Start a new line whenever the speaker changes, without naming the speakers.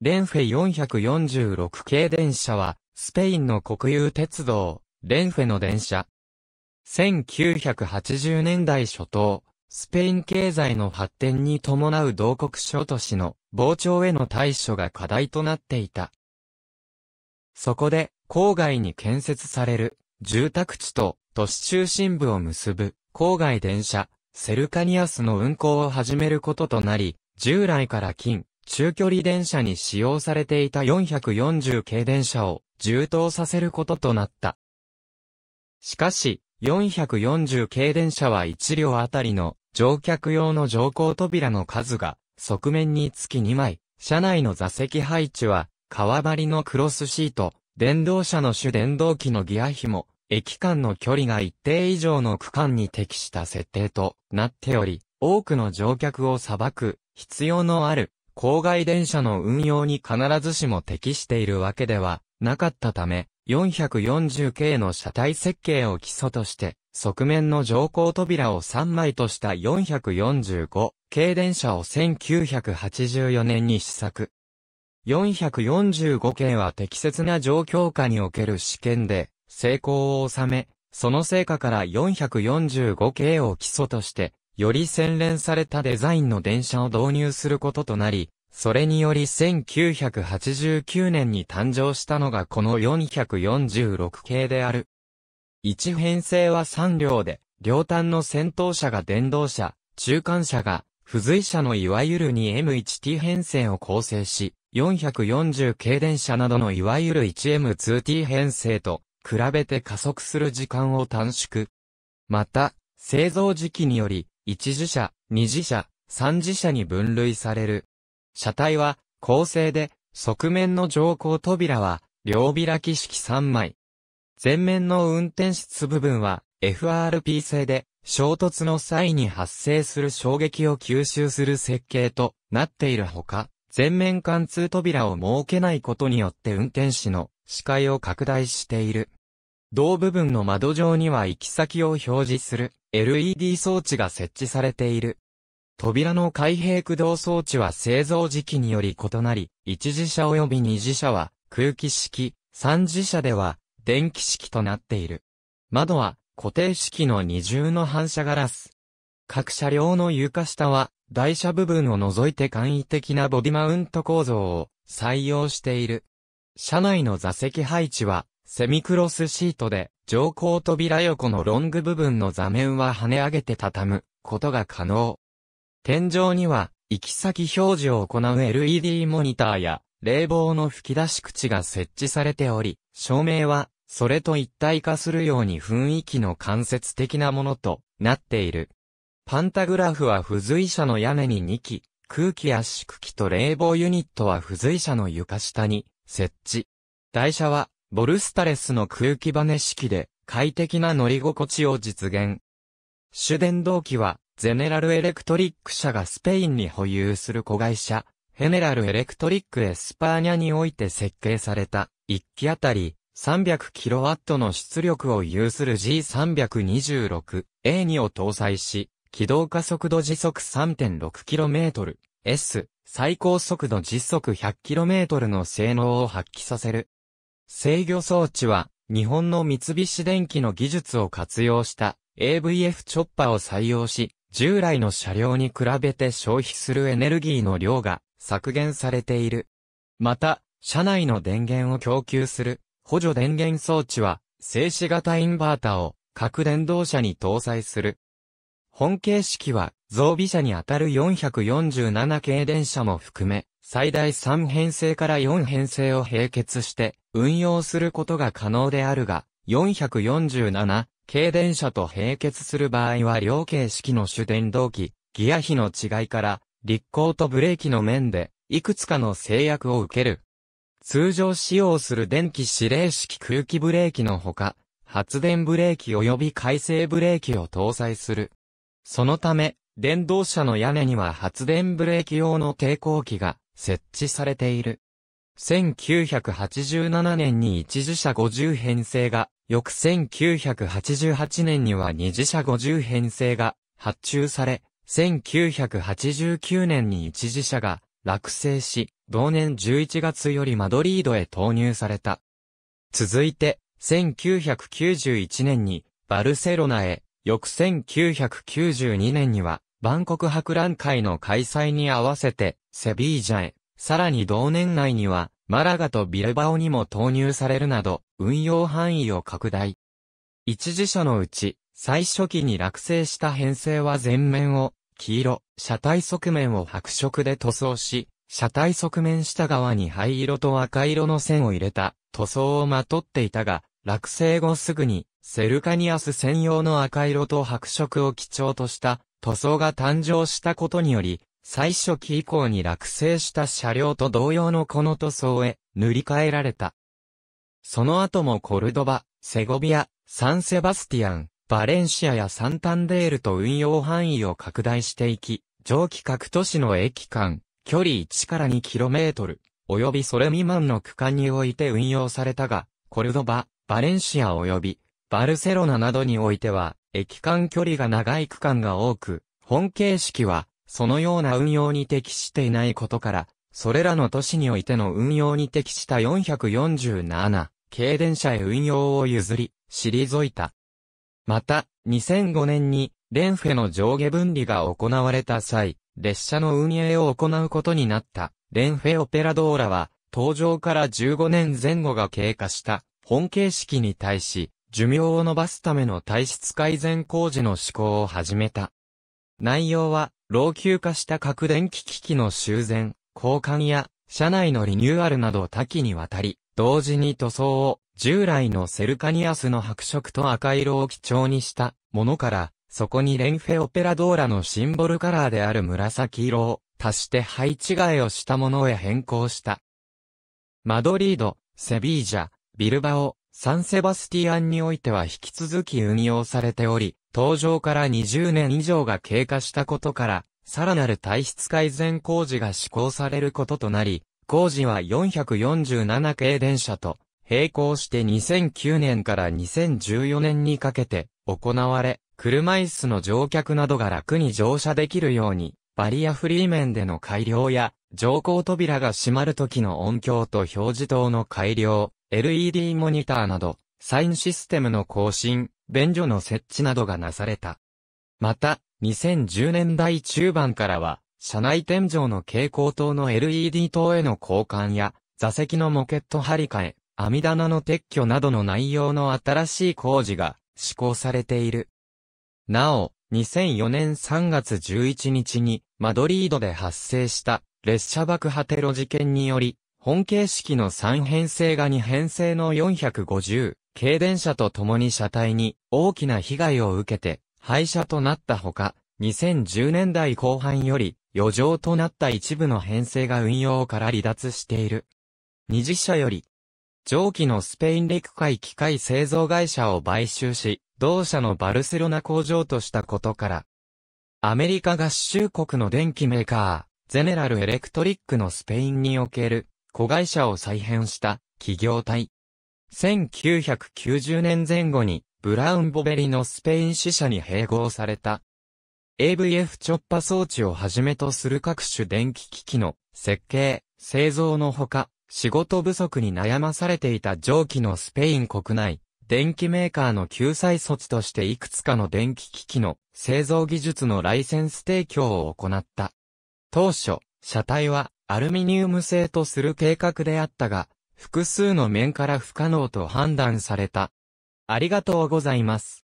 レンフェ446系電車は、スペインの国有鉄道、レンフェの電車。1980年代初頭、スペイン経済の発展に伴う同国諸都市の膨張への対処が課題となっていた。そこで、郊外に建設される、住宅地と都市中心部を結ぶ、郊外電車、セルカニアスの運行を始めることとなり、従来から近中距離電車に使用されていた440系電車を充当させることとなった。しかし、440系電車は1両あたりの乗客用の乗降扉の数が側面につき2枚、車内の座席配置は革張りのクロスシート、電動車の主電動機のギア紐、駅間の距離が一定以上の区間に適した設定となっており、多くの乗客を裁く必要のある郊外電車の運用に必ずしも適しているわけではなかったため、440系の車体設計を基礎として、側面の乗降扉を3枚とした445系電車を1984年に試作。445系は適切な状況下における試験で成功を収め、その成果から445系を基礎としてより洗練されたデザインの電車を導入することとなり、それにより1989年に誕生したのがこの446系である。1編成は3両で、両端の先頭車が電動車、中間車が、付随車のいわゆる 2M1T 編成を構成し、440系電車などのいわゆる 1M2T 編成と、比べて加速する時間を短縮。また、製造時期により、一次車、二次車、三次車に分類される。車体は、構成で、側面の乗降扉は、両開き式3枚。前面の運転室部分は、FRP 製で、衝突の際に発生する衝撃を吸収する設計となっているほか、前面貫通扉を設けないことによって運転士の視界を拡大している。同部分の窓上には行き先を表示する LED 装置が設置されている。扉の開閉駆動装置は製造時期により異なり、一次車及び二次車は空気式、三次車では電気式となっている。窓は固定式の二重の反射ガラス。各車両の床下は台車部分を除いて簡易的なボディマウント構造を採用している。車内の座席配置はセミクロスシートで、上高扉横のロング部分の座面は跳ね上げて畳むことが可能。天井には、行き先表示を行う LED モニターや、冷房の吹き出し口が設置されており、照明は、それと一体化するように雰囲気の間接的なものとなっている。パンタグラフは付随車の屋根に2機、空気圧縮機と冷房ユニットは付随車の床下に設置。台車はボルスタレスの空気バネ式で快適な乗り心地を実現。主電動機は、ゼネラルエレクトリック社がスペインに保有する子会社、ヘネラルエレクトリックエスパーニャにおいて設計された、1機あたり 300kW の出力を有する G326A2 を搭載し、起動加速度時速 3.6km、S 最高速度時速 100km の性能を発揮させる制御装置は、日本の三菱電機の技術を活用した AVF チョッパーを採用し、従来の車両に比べて消費するエネルギーの量が削減されている。また、車内の電源を供給する補助電源装置は、静止型インバータを各電動車に搭載する。本形式は、増備車にあたる447系電車も含め、最大3編成から4編成を並結して運用することが可能であるが、447系電車と並結する場合は両形式の主電動機、ギア比の違いから、立行とブレーキの面で、いくつかの制約を受ける。通常使用する電気指令式空気ブレーキのほか、発電ブレーキ及び回生ブレーキを搭載する。そのため、電動車の屋根には発電ブレーキ用の抵抗器が設置されている。1987年に一次車50編成が、翌1988年には二次車50編成が発注され、1989年に一次車が落成し、同年11月よりマドリードへ投入された。続いて、1991年にバルセロナへ、翌1992年には万国博覧会の開催に合わせて、セビージャへ、さらに同年内には、マラガとビルバオにも投入されるなど、運用範囲を拡大。一時車のうち、最初期に落成した編成は前面を、黄色、車体側面を白色で塗装し、車体側面下側に灰色と赤色の線を入れた塗装をまとっていたが、落成後すぐにセルカニアス専用の赤色と白色を基調とした塗装が誕生したことにより、最初期以降に落成した車両と同様のこの塗装へ塗り替えられた。その後もコルドバ、セゴビア、サンセバスティアン、バレンシアやサンタンデールと運用範囲を拡大していき、上記各都市の駅間、距離1から 2km、及びそれ未満の区間において運用されたが、コルドバ、バレンシア及びバルセロナなどにおいては、駅間距離が長い区間が多く、本形式は、そのような運用に適していないことから、それらの都市においての運用に適した447、軽電車へ運用を譲り、退いた。また、2005年に、レンフェの上下分離が行われた際、列車の運営を行うことになった、レンフェオペラドーラは、登場から15年前後が経過した、本形式に対し、寿命を伸ばすための体質改善工事の施行を始めた。内容は、老朽化した核電気機器の修繕、交換や、車内のリニューアルなど多岐にわたり、同時に塗装を、従来のセルカニアスの白色と赤色を基調にしたものから、そこにレンフェオペラドーラのシンボルカラーである紫色を足して配置替えをしたものへ変更した。マドリード、セビージャ、ビルバオ、サンセバスティアンにおいては引き続き運用されており、登場から20年以上が経過したことから、さらなる体質改善工事が施行されることとなり、工事は447系電車と並行して2009年から2014年にかけて行われ、車椅子の乗客などが楽に乗車できるように、バリアフリー面での改良や、乗降扉が閉まる時の音響と表示灯の改良、LED モニターなど、サインシステムの更新、便所の設置などがなされた。また、2010年代中盤からは、車内天井の蛍光灯の LED 灯への交換や、座席のモケット張り替え、網棚の撤去などの内容の新しい工事が施行されている。なお、2004年3月11日にマドリードで発生した列車爆破テロ事件により本形式の3編成が2編成の450、軽電車と共に車体に大きな被害を受けて廃車となったほか、2010年代後半より余剰となった一部の編成が運用から離脱している。二次車より、上記のスペイン陸海機械製造会社を買収し、同社のバルセロナ工場としたことから、アメリカ合衆国の電機メーカー、ゼネラルエレクトリックのスペインにおける子会社を再編した企業体。1990年前後にブラウンボベリのスペイン支社に併合された。AVF チョッパ装置をはじめとする各種電気機器の設計、製造のほか、仕事不足に悩まされていた上記のスペイン国内、電気メーカーの救済措置としていくつかの電気機器の製造技術のライセンス提供を行った。当初、車体はアルミニウム製とする計画であったが、複数の面から不可能と判断された。ありがとうございます。